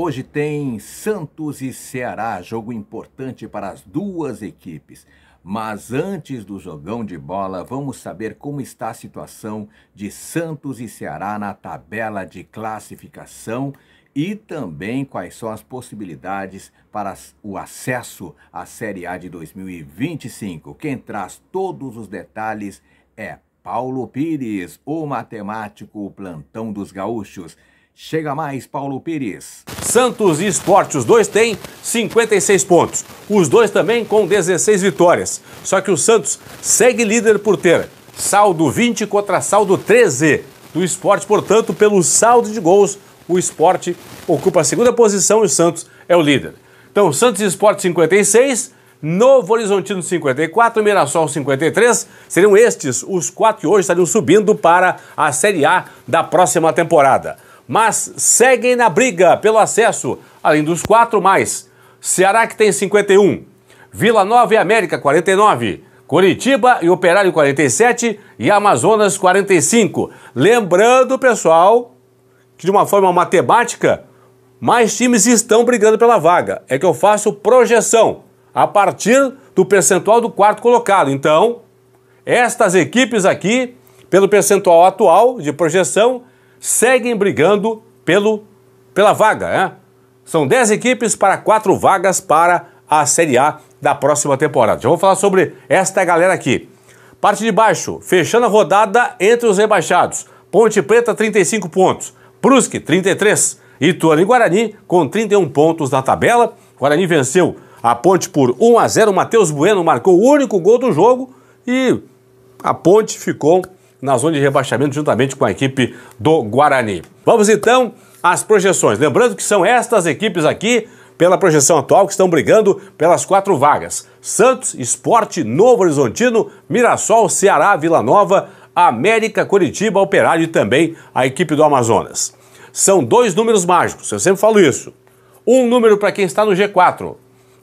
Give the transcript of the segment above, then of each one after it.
Hoje tem Santos e Ceará, jogo importante para as duas equipes. Mas antes do jogão de bola, vamos saber como está a situação de Santos e Ceará na tabela de classificação e também quais são as possibilidades para o acesso à Série A de 2025. Quem traz todos os detalhes é Paulo Pires, o matemático, plantão dos gaúchos. Chega mais, Paulo Pires. Santos e Esporte, os dois têm 56 pontos. Os dois também com 16 vitórias. Só que o Santos segue líder por ter saldo 20 contra saldo 13 do esporte. Portanto, pelo saldo de gols, o esporte ocupa a segunda posição e o Santos é o líder. Então, Santos e Esporte 56, Novo Horizontino 54, Mirassol 53. Seriam estes os quatro que hoje estariam subindo para a Série A da próxima temporada mas seguem na briga pelo acesso, além dos quatro mais. Ceará que tem 51, Vila Nova e América 49, Curitiba e Operário 47 e Amazonas 45. Lembrando, pessoal, que de uma forma matemática, mais times estão brigando pela vaga. É que eu faço projeção a partir do percentual do quarto colocado. Então, estas equipes aqui, pelo percentual atual de projeção, seguem brigando pelo, pela vaga. Né? São 10 equipes para quatro vagas para a Série A da próxima temporada. Já vou falar sobre esta galera aqui. Parte de baixo, fechando a rodada entre os rebaixados. Ponte Preta, 35 pontos. Brusque, 33. Ituano e Guarani, com 31 pontos na tabela. Guarani venceu a Ponte por 1 a 0. Matheus Bueno marcou o único gol do jogo e a Ponte ficou na zona de rebaixamento juntamente com a equipe do Guarani. Vamos então às projeções. Lembrando que são estas equipes aqui, pela projeção atual, que estão brigando pelas quatro vagas: Santos, Esporte, Novo Horizontino, Mirassol, Ceará, Vila Nova, América, Curitiba, Operário e também a equipe do Amazonas. São dois números mágicos, eu sempre falo isso. Um número para quem está no G4.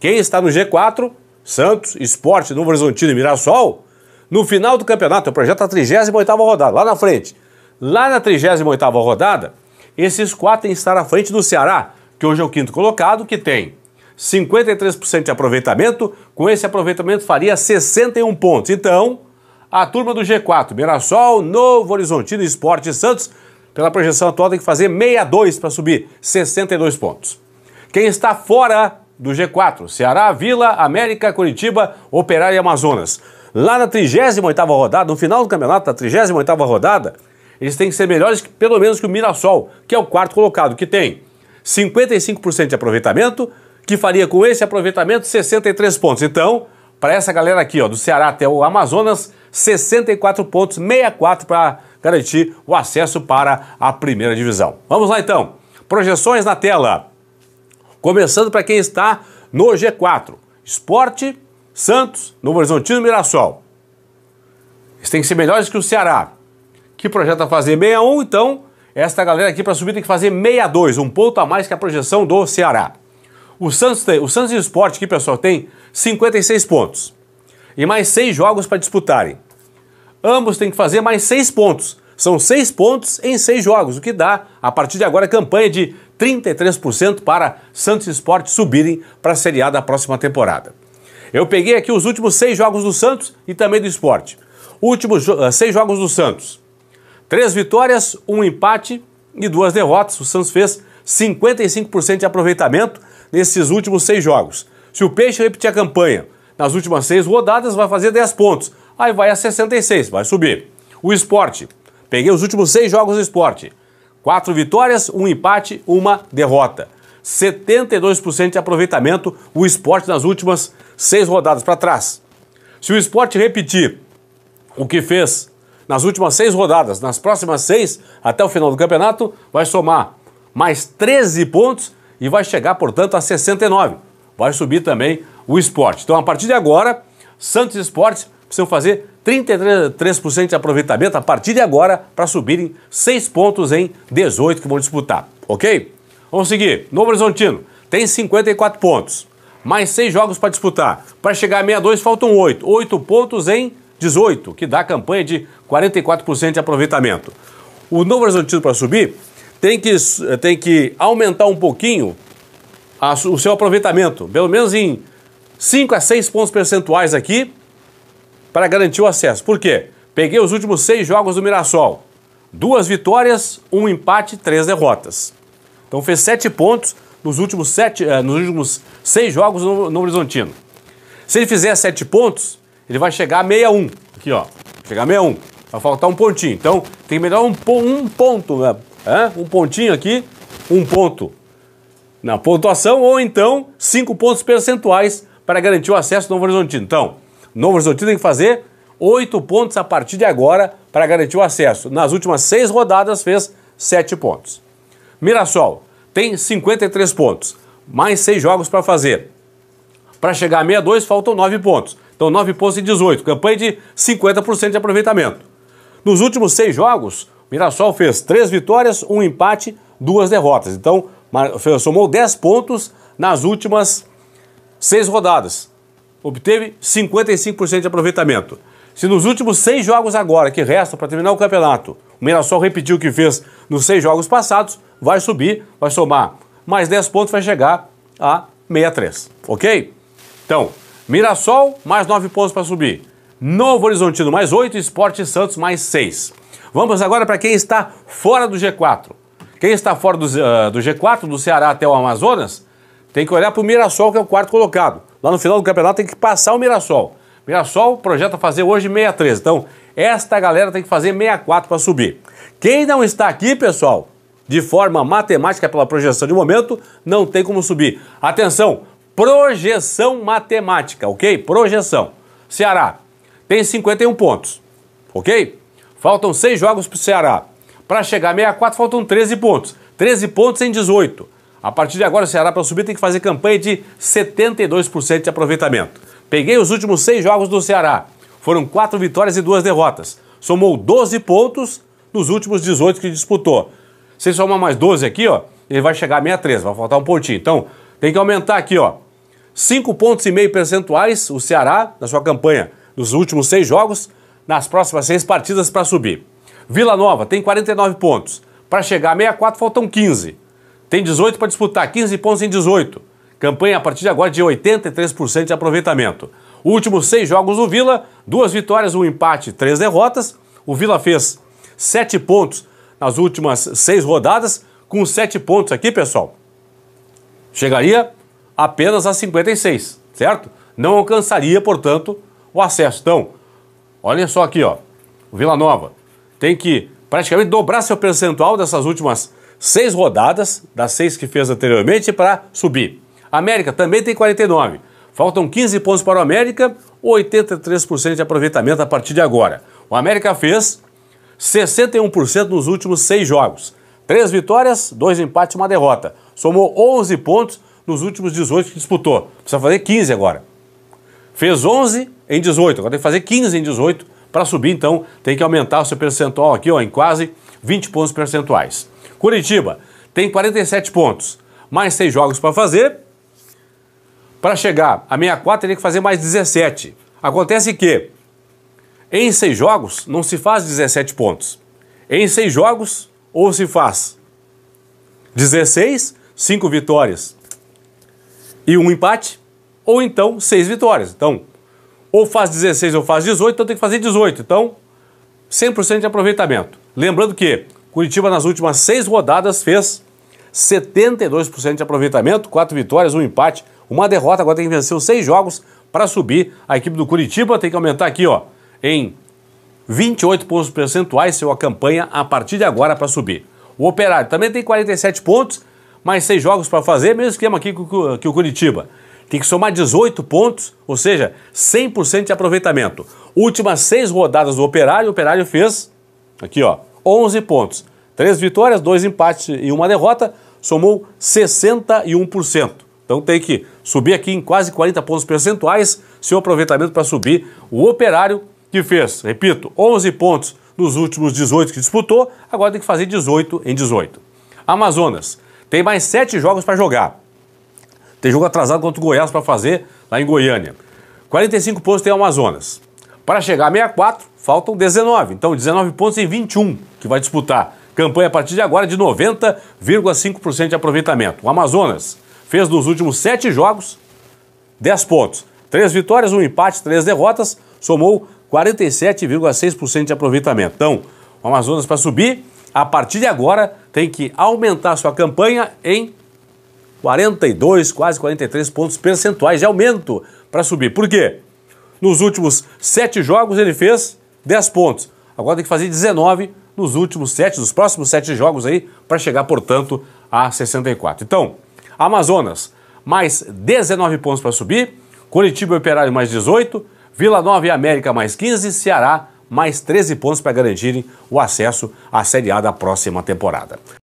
Quem está no G4, Santos, Esporte, Novo Horizontino e Mirassol, no final do campeonato, o projeto tá a 38ª rodada, lá na frente. Lá na 38ª rodada, esses quatro têm que estar à frente do Ceará, que hoje é o quinto colocado, que tem 53% de aproveitamento, com esse aproveitamento faria 61 pontos. Então, a turma do G4, Mirassol, Novo Horizontino, Esporte e Santos, pela projeção atual tem que fazer 62 para subir, 62 pontos. Quem está fora do G4, Ceará, Vila, América, Curitiba, Operário e Amazonas lá na 38ª rodada, no final do campeonato na 38ª rodada, eles têm que ser melhores pelo menos que o Mirassol, que é o quarto colocado, que tem 55% de aproveitamento, que faria com esse aproveitamento 63 pontos. Então, para essa galera aqui, ó, do Ceará até o Amazonas, 64 pontos, 64 para garantir o acesso para a primeira divisão. Vamos lá então. Projeções na tela. Começando para quem está no G4. Esporte, Santos, Novo Horizontino e Mirassol. Eles têm que ser melhores que o Ceará, que projeta fazer 61, então esta galera aqui para subir tem que fazer 62, um ponto a mais que a projeção do Ceará. O Santos, tem, o Santos Esporte aqui, pessoal, tem 56 pontos e mais seis jogos para disputarem. Ambos têm que fazer mais seis pontos. São seis pontos em seis jogos, o que dá, a partir de agora, campanha de 33% para Santos Esporte subirem para a Série A da próxima temporada. Eu peguei aqui os últimos seis jogos do Santos e também do esporte. Últimos jo ah, seis jogos do Santos. Três vitórias, um empate e duas derrotas. O Santos fez 55% de aproveitamento nesses últimos seis jogos. Se o Peixe repetir a campanha nas últimas seis rodadas, vai fazer 10 pontos. Aí vai a 66, vai subir. O esporte. Peguei os últimos seis jogos do esporte. Quatro vitórias, um empate, uma derrota. 72% de aproveitamento o esporte nas últimas seis rodadas para trás. Se o esporte repetir o que fez nas últimas seis rodadas, nas próximas seis, até o final do campeonato, vai somar mais 13 pontos e vai chegar, portanto, a 69. Vai subir também o esporte. Então, a partir de agora, Santos Esportes precisam fazer 33% de aproveitamento a partir de agora para subirem 6 pontos em 18 que vão disputar, ok? Vamos seguir. Novo Horizontino tem 54 pontos, mais seis jogos para disputar. Para chegar a 62 faltam oito, oito pontos em 18, que dá campanha de 44% de aproveitamento. O Novo Horizontino para subir tem que, eh, tem que aumentar um pouquinho a, o seu aproveitamento, pelo menos em 5 a 6 pontos percentuais aqui, para garantir o acesso. Por quê? Peguei os últimos seis jogos do Mirassol. Duas vitórias, um empate, três derrotas. Então fez sete pontos nos últimos, sete, eh, nos últimos seis jogos no, no Horizontino. Se ele fizer sete pontos, ele vai chegar a 61. Aqui, ó. Chegar a 61. Vai faltar um pontinho. Então, tem melhorar um, um ponto, né? É? Um pontinho aqui, um ponto na pontuação, ou então cinco pontos percentuais para garantir o acesso ao Novo Horizontino. Então, Novo Horizontino tem que fazer oito pontos a partir de agora para garantir o acesso. Nas últimas seis rodadas, fez sete pontos. Mirassol tem 53 pontos, mais seis jogos para fazer. Para chegar a 62, faltam 9 pontos. Então, 9 pontos e 18. Campanha de 50% de aproveitamento. Nos últimos seis jogos, Mirassol fez três vitórias, um empate, duas derrotas. Então, somou 10 pontos nas últimas seis rodadas. Obteve 55% de aproveitamento. Se nos últimos seis jogos agora que restam para terminar o campeonato, o Mirassol repetiu o que fez nos seis jogos passados, vai subir, vai somar mais 10 pontos, vai chegar a 63, ok? Então, Mirassol, mais 9 pontos para subir. Novo Horizontino, mais 8. Esporte Santos, mais 6. Vamos agora para quem está fora do G4. Quem está fora do, uh, do G4, do Ceará até o Amazonas, tem que olhar para o Mirassol, que é o quarto colocado. Lá no final do campeonato tem que passar o Mirassol. Mirassol projeta fazer hoje 63. Então, esta galera tem que fazer 64 para subir. Quem não está aqui, pessoal, de forma matemática pela projeção de momento, não tem como subir. Atenção, projeção matemática, ok? Projeção. Ceará tem 51 pontos, ok? Faltam seis jogos para o Ceará. Para chegar a 64, faltam 13 pontos. 13 pontos em 18. A partir de agora, o Ceará, para subir, tem que fazer campanha de 72% de aproveitamento. Peguei os últimos seis jogos do Ceará. Foram quatro vitórias e duas derrotas. Somou 12 pontos nos últimos 18 que disputou. Se somar mais 12 aqui, ó, ele vai chegar a 63, vai faltar um pontinho. Então, tem que aumentar aqui, ó. 5 pontos e meio percentuais o Ceará na sua campanha nos últimos seis jogos, nas próximas seis partidas para subir. Vila Nova tem 49 pontos. Para chegar a 64 faltam 15. Tem 18 para disputar, 15 pontos em 18. Campanha a partir de agora de 83% de aproveitamento. Últimos seis jogos do Vila, duas vitórias, um empate, três derrotas. O Vila fez sete pontos nas últimas seis rodadas. Com sete pontos aqui, pessoal, chegaria apenas a 56, certo? Não alcançaria, portanto, o acesso. Então, olha só aqui, ó. O Vila Nova tem que praticamente dobrar seu percentual dessas últimas seis rodadas, das seis que fez anteriormente, para subir. América também tem 49. Faltam 15 pontos para o América, 83% de aproveitamento a partir de agora. O América fez 61% nos últimos seis jogos. Três vitórias, dois empates e uma derrota. Somou 11 pontos nos últimos 18 que disputou. Precisa fazer 15 agora. Fez 11 em 18, agora tem que fazer 15 em 18 para subir, então tem que aumentar o seu percentual aqui ó, em quase 20 pontos percentuais. Curitiba tem 47 pontos, mais seis jogos para fazer, para chegar a 64, teria que fazer mais 17. Acontece que em seis jogos não se faz 17 pontos. Em seis jogos, ou se faz 16, 5 vitórias e um empate, ou então 6 vitórias. Então, ou faz 16 ou faz 18, então tem que fazer 18. Então, 100% de aproveitamento. Lembrando que Curitiba nas últimas seis rodadas fez 72% de aproveitamento, quatro vitórias, um empate, uma derrota, agora tem que vencer os seis jogos para subir. A equipe do Curitiba tem que aumentar aqui, ó, em 28 pontos percentuais sua campanha a partir de agora para subir. O Operário também tem 47 pontos, mais seis jogos para fazer, mesmo esquema aqui que o Curitiba. Tem que somar 18 pontos, ou seja, 100% de aproveitamento. Últimas seis rodadas do Operário, o Operário fez aqui, ó, 11 pontos. Três vitórias, dois empates e uma derrota, somou 61%. Então tem que subir aqui em quase 40 pontos percentuais, seu aproveitamento para subir. O operário que fez, repito, 11 pontos nos últimos 18 que disputou, agora tem que fazer 18 em 18. Amazonas tem mais 7 jogos para jogar. Tem jogo atrasado contra o Goiás para fazer lá em Goiânia. 45 pontos tem o Amazonas. Para chegar a 64, faltam 19. Então, 19 pontos em 21 que vai disputar. Campanha a partir de agora de 90,5% de aproveitamento. O Amazonas Fez nos últimos sete jogos 10 pontos. Três vitórias, um empate, três derrotas, somou 47,6% de aproveitamento. Então, o Amazonas para subir, a partir de agora, tem que aumentar sua campanha em 42, quase 43 pontos percentuais de aumento para subir. Por quê? Nos últimos sete jogos ele fez 10 pontos. Agora tem que fazer 19 nos últimos sete, nos próximos sete jogos aí, para chegar, portanto, a 64. Então, Amazonas, mais 19 pontos para subir. Curitiba e Operário, mais 18. Vila Nova e América, mais 15. Ceará, mais 13 pontos para garantirem o acesso à Série A da próxima temporada.